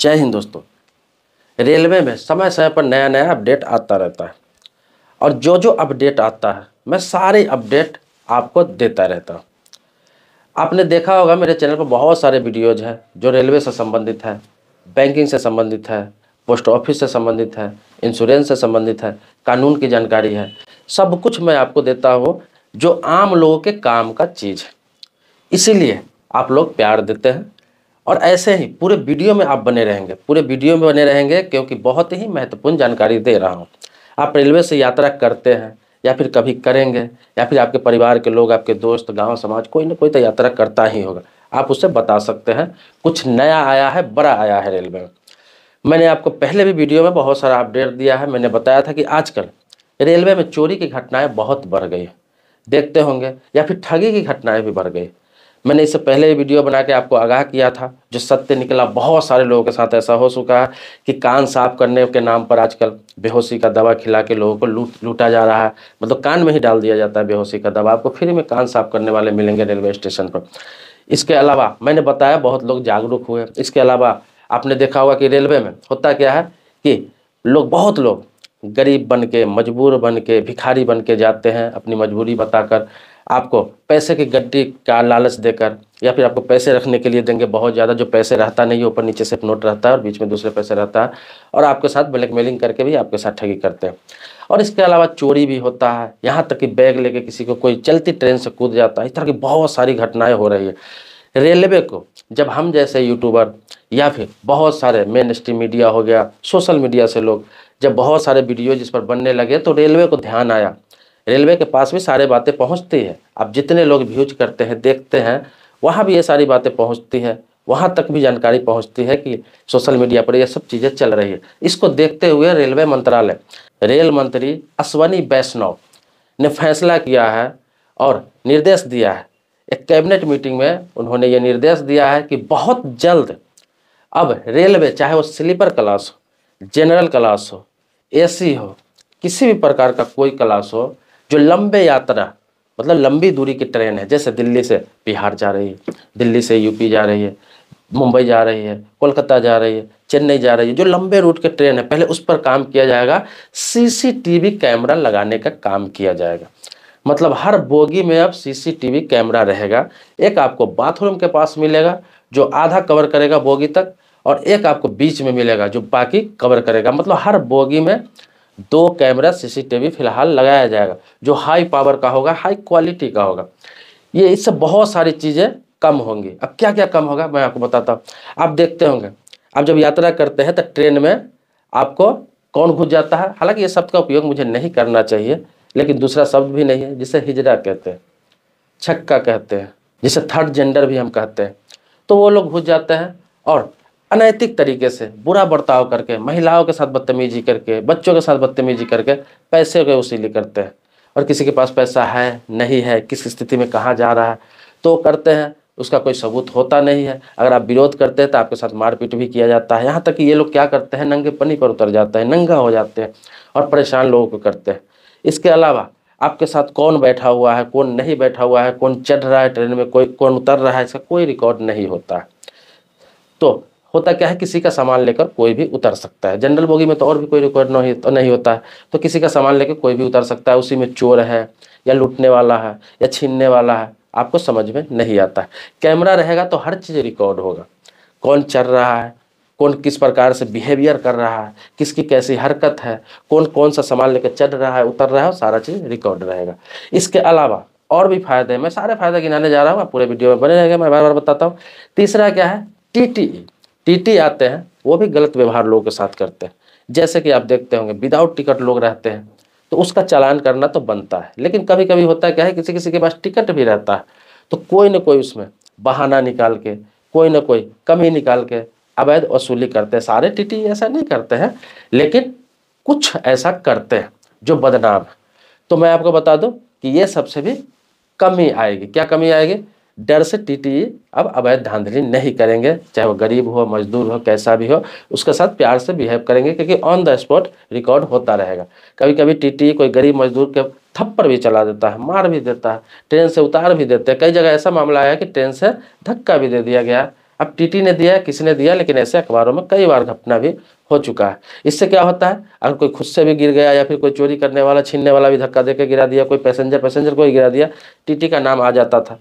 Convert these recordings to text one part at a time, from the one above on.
जय हिंद दोस्तों रेलवे में समय समय पर नया नया अपडेट आता रहता है और जो जो अपडेट आता है मैं सारे अपडेट आपको देता रहता हूँ आपने देखा होगा मेरे चैनल पर बहुत सारे वीडियोज हैं जो रेलवे से संबंधित है बैंकिंग से संबंधित है पोस्ट ऑफिस से संबंधित है इंश्योरेंस से संबंधित है कानून की जानकारी है सब कुछ मैं आपको देता हूँ जो आम लोगों के काम का चीज़ है इसीलिए आप लोग प्यार देते हैं और ऐसे ही पूरे वीडियो में आप बने रहेंगे पूरे वीडियो में बने रहेंगे क्योंकि बहुत ही महत्वपूर्ण जानकारी दे रहा हूँ आप रेलवे से यात्रा करते हैं या फिर कभी करेंगे या फिर आपके परिवार के लोग आपके दोस्त गांव समाज कोई ना कोई तो यात्रा करता ही होगा आप उसे बता सकते हैं कुछ नया आया है बड़ा आया है रेलवे में मैंने आपको पहले भी वीडियो में बहुत सारा अपडेट दिया है मैंने बताया था कि आजकल रेलवे में चोरी की घटनाएँ बहुत बढ़ गई देखते होंगे या फिर ठगी की घटनाएँ भी बढ़ गई मैंने इससे पहले वीडियो बना के आपको आगाह किया था जो सत्य निकला बहुत सारे लोगों के साथ ऐसा हो चुका है कि कान साफ करने के नाम पर आजकल बेहोशी का दवा खिला के लोगों को लूट लूटा जा रहा है मतलब कान में ही डाल दिया जाता है बेहोशी का दवा आपको फ्री में कान साफ करने वाले मिलेंगे रेलवे स्टेशन पर इसके अलावा मैंने बताया बहुत लोग जागरूक हुए इसके अलावा आपने देखा होगा कि रेलवे में होता क्या है कि लोग बहुत लोग गरीब बन के मजबूर बन के भिखारी बन के जाते हैं अपनी मजबूरी बताकर आपको पैसे की गड्डी का लालच देकर या फिर आपको पैसे रखने के लिए देंगे बहुत ज़्यादा जो पैसे रहता नहीं है ऊपर नीचे सिर्फ नोट रहता है और बीच में दूसरे पैसे रहता है और आपके साथ ब्लैकमेलिंग करके भी आपके साथ ठगी करते हैं और इसके अलावा चोरी भी होता है यहाँ तक कि बैग लेके किसी को कोई चलती ट्रेन से कूद जाता है इस तरह की बहुत सारी घटनाएँ हो रही है रेलवे को जब हम जैसे यूट्यूबर या फिर बहुत सारे मेन स्ट्रीम मीडिया हो गया सोशल मीडिया से लोग जब बहुत सारे वीडियो जिस पर बनने लगे तो रेलवे को ध्यान आया रेलवे के पास भी सारे बातें पहुंचती है आप जितने लोग व्यूज करते हैं देखते हैं वहाँ भी ये सारी बातें पहुँचती है वहाँ तक भी जानकारी पहुँचती है कि सोशल मीडिया पर यह सब चीज़ें चल रही है इसको देखते हुए रेलवे मंत्रालय रेल मंत्री अश्वनी वैष्णव ने फैसला किया है और निर्देश दिया है एक कैबिनेट मीटिंग में उन्होंने ये निर्देश दिया है कि बहुत जल्द अब रेलवे चाहे वो स्लीपर क्लास हो जनरल क्लास हो एसी हो किसी भी प्रकार का कोई क्लास हो जो लंबे यात्रा मतलब लंबी दूरी की ट्रेन है जैसे दिल्ली से बिहार जा रही है दिल्ली से यूपी जा रही है मुंबई जा रही है कोलकाता जा रही है चेन्नई जा रही है जो लंबे रूट के ट्रेन है पहले उस पर काम किया जाएगा सीसीटीवी कैमरा लगाने का काम किया जाएगा मतलब हर बोगी में अब सीसीटीवी कैमरा रहेगा एक आपको बाथरूम के पास मिलेगा जो आधा कवर करेगा बोगी तक और एक आपको बीच में मिलेगा जो बाकी कवर करेगा मतलब हर बोगी में दो कैमरा सीसीटीवी फिलहाल लगाया जाएगा जो हाई पावर का होगा हाई क्वालिटी का होगा ये इससे बहुत सारी चीज़ें कम होंगी अब क्या क्या कम होगा मैं आपको बताता हूँ आप देखते होंगे आप जब यात्रा करते हैं तो ट्रेन में आपको कौन घुस जाता है हालांकि ये शब्द का उपयोग मुझे नहीं करना चाहिए लेकिन दूसरा शब्द भी नहीं है जिसे हिजरा कहते हैं छक्का कहते हैं जिसे थर्ड जेंडर भी हम कहते हैं तो वो लोग घुस जाते हैं और अनैतिक तरीके से बुरा बर्ताव करके महिलाओं के साथ बदतमीजी करके बच्चों के साथ बदतमीजी करके पैसे के वसीली करते हैं और किसी के पास पैसा है नहीं है किस स्थिति में कहाँ जा रहा है तो करते हैं उसका कोई सबूत होता नहीं है अगर आप विरोध करते हैं तो आपके साथ मारपीट भी किया जाता है यहाँ तक कि ये लोग क्या करते हैं नंगे पनी पर उतर जाते हैं नंगा हो जाते हैं और परेशान लोगों को करते हैं इसके अलावा आपके साथ कौन बैठा हुआ है कौन नहीं बैठा हुआ है कौन चढ़ रहा है ट्रेन में कोई कौन उतर रहा है इसका कोई रिकॉर्ड नहीं होता है तो होता क्या है किसी का सामान लेकर कोई भी उतर सकता है जनरल बोगी में तो और भी कोई रिक्वायर नहीं होता है तो किसी का सामान लेकर कोई भी उतर सकता है उसी में चोर है या लूटने वाला है या छीनने वाला है आपको समझ में नहीं आता है कैमरा रहेगा तो हर चीज़ रिकॉर्ड होगा कौन चल रहा है कौन किस प्रकार से बिहेवियर कर रहा है किसकी कैसी हरकत है कौन कौन सा सामान लेकर चल रहा है उतर रहा है सारा चीज़ रिकॉर्ड रहेगा इसके अलावा और भी फायदे मैं सारे फायदे गिनाने जा रहा हूँ पूरे वीडियो में बने रहेंगे मैं बार बार बताता हूँ तीसरा क्या है टी टीटी आते हैं वो भी गलत व्यवहार लोगों के साथ करते हैं जैसे कि आप देखते होंगे विदाउट टिकट लोग रहते हैं तो उसका चालान करना तो बनता है लेकिन कभी कभी होता है क्या है किसी किसी के पास टिकट भी रहता है तो कोई ना कोई उसमें बहाना निकाल के कोई ना कोई कमी निकाल के अवैध वसूली करते हैं सारे टी ऐसा नहीं करते हैं लेकिन कुछ ऐसा करते हैं जो बदनाम है तो मैं आपको बता दूँ कि ये सबसे भी कमी आएगी क्या कमी आएगी डर से टीटी अब अवैध धांधली नहीं करेंगे चाहे वो गरीब हो मजदूर हो कैसा भी हो उसके साथ प्यार से बिहेव करेंगे क्योंकि ऑन द स्पॉट रिकॉर्ड होता रहेगा कभी कभी टीटी कोई गरीब मजदूर के थप्पड़ भी चला देता है मार भी देता है ट्रेन से उतार भी देते हैं कई जगह ऐसा मामला आया कि ट्रेन से धक्का भी दे दिया गया अब टीटी ने दिया किसी ने दिया लेकिन ऐसे अखबारों में कई बार घटना भी हो चुका है इससे क्या होता है अगर कोई खुद से भी गिर गया या फिर कोई चोरी करने वाला छीनने वाला भी धक्का देकर गिरा दिया कोई पैसेंजर पैसेंजर को ही गिरा दिया टीटी का नाम आ जाता था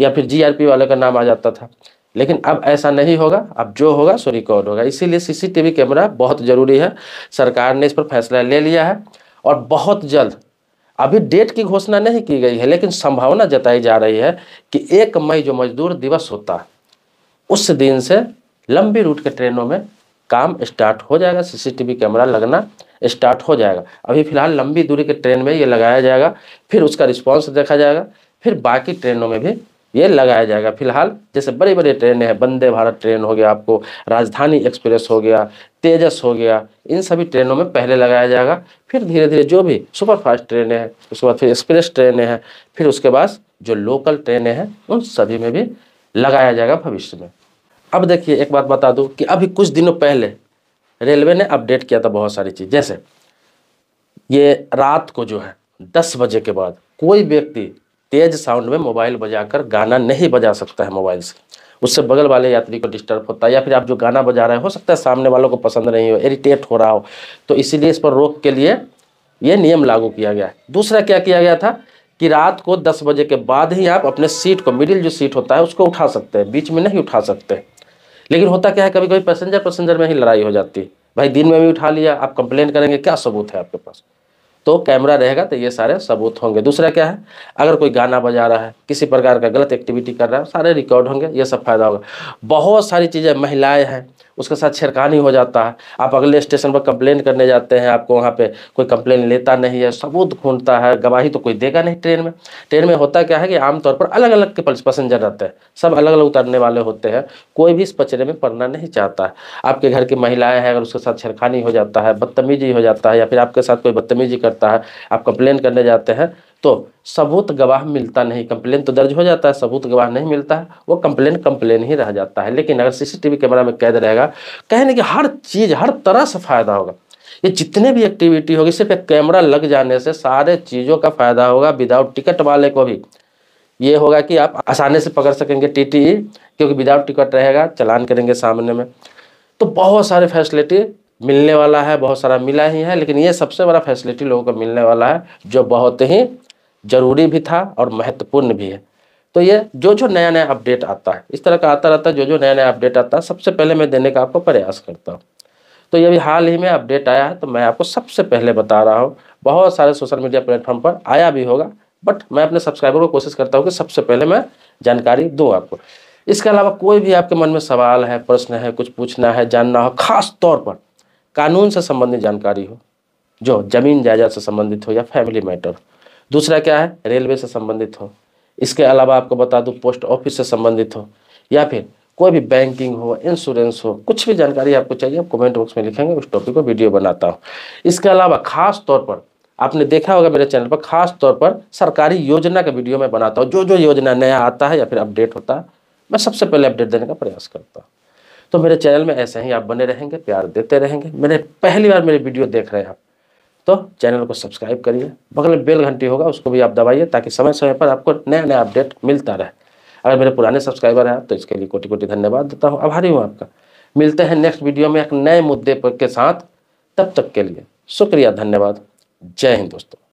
या फिर जीआरपी वाले का नाम आ जाता था लेकिन अब ऐसा नहीं होगा अब जो होगा सो रिकॉर्ड होगा इसीलिए सीसीटीवी कैमरा बहुत ज़रूरी है सरकार ने इस पर फैसला ले लिया है और बहुत जल्द अभी डेट की घोषणा नहीं की गई है लेकिन संभावना जताई जा रही है कि एक मई जो मजदूर दिवस होता है उस दिन से लंबी रूट के ट्रेनों में काम स्टार्ट हो जाएगा सीसीटीवी कैमरा लगना स्टार्ट हो जाएगा अभी फिलहाल लंबी दूरी के ट्रेन में ये लगाया जाएगा फिर उसका रिस्पॉन्स देखा जाएगा फिर बाकी ट्रेनों में भी ये लगाया जाएगा फिलहाल जैसे बड़ी बड़ी ट्रेनें हैं वंदे भारत ट्रेन हो गया आपको राजधानी एक्सप्रेस हो गया तेजस हो गया इन सभी ट्रेनों में पहले लगाया जाएगा फिर धीरे धीरे जो भी सुपरफास्ट ट्रेनें हैं उसके बाद फिर एक्सप्रेस ट्रेनें हैं फिर उसके बाद जो लोकल ट्रेनें हैं उन सभी में भी लगाया जाएगा भविष्य में अब देखिए एक बात बता दूँ कि अभी कुछ दिनों पहले रेलवे ने अपडेट किया था बहुत सारी चीज़ जैसे ये रात को जो है दस बजे के बाद कोई व्यक्ति तेज साउंड में मोबाइल बजाकर गाना नहीं बजा सकता है मोबाइल से उससे बगल वाले यात्री को डिस्टर्ब होता है या फिर आप जो गाना बजा रहे हो सकता है सामने वालों को पसंद नहीं हो इरिटेट हो रहा हो तो इसीलिए इस पर रोक के लिए ये नियम लागू किया गया दूसरा क्या किया गया था कि रात को दस बजे के बाद ही आप अपने सीट को मिडिल जो सीट होता है उसको उठा सकते हैं बीच में नहीं उठा सकते लेकिन होता क्या है कभी कभी पैसेंजर पैसेंजर में ही लड़ाई हो जाती है भाई दिन में भी उठा लिया आप कंप्लेन करेंगे क्या सबूत है आपके पास तो कैमरा रहेगा तो ये सारे सबूत होंगे दूसरा क्या है अगर कोई गाना बजा रहा है किसी प्रकार का गलत एक्टिविटी कर रहा है सारे रिकॉर्ड होंगे ये सब फायदा होगा बहुत सारी चीज़ें महिलाएं हैं उसके साथ छिड़कानी हो जाता है आप अगले स्टेशन पर कंप्लेन करने जाते हैं आपको वहाँ पे कोई कंप्लेन लेता नहीं है सबूत ढूंढता है गवाही तो कोई देगा नहीं ट्रेन में ट्रेन में होता क्या है कि आमतौर पर अलग अलग के पैसेंजर रहते हैं सब अलग अलग उतरने वाले होते हैं कोई भी इस पचरे में पड़ना नहीं चाहता है आपके घर की महिलाएँ हैं अगर उसके साथ छिड़खानी हो जाता है बदतमीजी हो जाता है या फिर आपके साथ कोई बदतमीजी करता है आप कंप्लेन करने जाते हैं तो सबूत गवाह मिलता नहीं कंप्लेन तो दर्ज हो जाता है सबूत गवाह नहीं मिलता है वो कंप्लेन कंप्लेन ही रह जाता है लेकिन अगर सीसीटीवी कैमरा में कैद रहेगा कहने की हर चीज़ हर तरह से फ़ायदा होगा ये जितने भी एक्टिविटी होगी सिर्फ एक कैमरा लग जाने से सारे चीज़ों का फ़ायदा होगा विदाउट टिकट वाले को भी ये होगा कि आप आसानी से पकड़ सकेंगे टी e, क्योंकि विदाउट टिकट रहेगा चलान करेंगे सामने में तो बहुत सारे फैसिलिटी मिलने वाला है बहुत सारा मिला ही है लेकिन ये सबसे बड़ा फैसिलिटी लोगों को मिलने वाला है जो बहुत ही ज़रूरी भी था और महत्वपूर्ण भी है तो ये जो जो नया नया अपडेट आता है इस तरह का आता रहता है जो जो नया नया अपडेट आता है सबसे पहले मैं देने का आपको प्रयास करता हूँ तो ये अभी हाल ही में अपडेट आया है तो मैं आपको सबसे पहले बता रहा हूँ बहुत सारे सोशल मीडिया प्लेटफॉर्म पर आया भी होगा बट मैं अपने सब्सक्राइबर को कोशिश करता हूँ कि सबसे पहले मैं जानकारी दूँ आपको इसके अलावा कोई भी आपके मन में सवाल है प्रश्न है कुछ पूछना है जानना हो खास तौर पर कानून से संबंधित जानकारी हो जो जमीन जायदाद से संबंधित हो या फैमिली मैटर हो दूसरा क्या है रेलवे से संबंधित हो इसके अलावा आपको बता दूँ पोस्ट ऑफिस से संबंधित हो या फिर कोई भी बैंकिंग हो इंश्योरेंस हो कुछ भी जानकारी आपको चाहिए आप कमेंट बॉक्स में लिखेंगे उस टॉपिक को वीडियो बनाता हूँ इसके अलावा खास तौर पर आपने देखा होगा मेरे चैनल पर खास तौर पर सरकारी योजना का वीडियो मैं बनाता हूँ जो जो योजना नया आता है या फिर अपडेट होता है मैं सबसे पहले अपडेट देने का प्रयास करता हूँ तो मेरे चैनल में ऐसे ही आप बने रहेंगे प्यार देते रहेंगे मैंने पहली बार मेरे वीडियो देख रहे हैं आप तो चैनल को सब्सक्राइब करिए बगल में बेल घंटी होगा उसको भी आप दबाइए ताकि समय समय पर आपको नया नया अपडेट मिलता रहे अगर मेरे पुराने सब्सक्राइबर हैं तो इसके लिए कोटि कोटि धन्यवाद देता हूँ आभारी हूँ आपका मिलते हैं नेक्स्ट वीडियो में एक नए मुद्दे पर के साथ तब तक के लिए शुक्रिया धन्यवाद जय हिंद दोस्तों